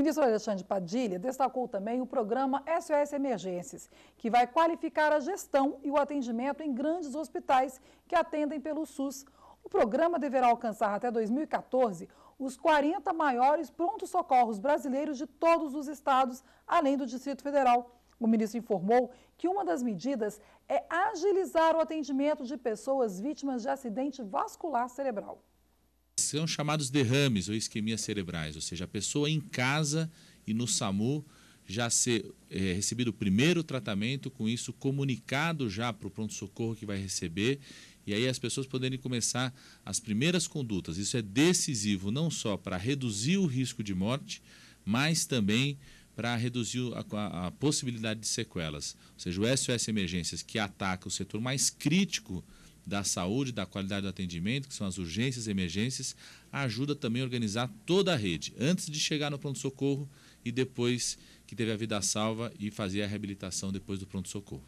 ministro Alexandre Padilha destacou também o programa SOS Emergências, que vai qualificar a gestão e o atendimento em grandes hospitais que atendem pelo SUS. O programa deverá alcançar até 2014 os 40 maiores prontos-socorros brasileiros de todos os estados, além do Distrito Federal. O ministro informou que uma das medidas é agilizar o atendimento de pessoas vítimas de acidente vascular cerebral são chamados derrames ou isquemias cerebrais, ou seja, a pessoa em casa e no SAMU já ser é, recebido o primeiro tratamento, com isso comunicado já para o pronto-socorro que vai receber, e aí as pessoas poderem começar as primeiras condutas. Isso é decisivo não só para reduzir o risco de morte, mas também para reduzir a, a, a possibilidade de sequelas. Ou seja, o SOS Emergências, que ataca o setor mais crítico da saúde, da qualidade do atendimento, que são as urgências e emergências, ajuda também a organizar toda a rede, antes de chegar no pronto-socorro e depois que teve a vida salva e fazer a reabilitação depois do pronto-socorro.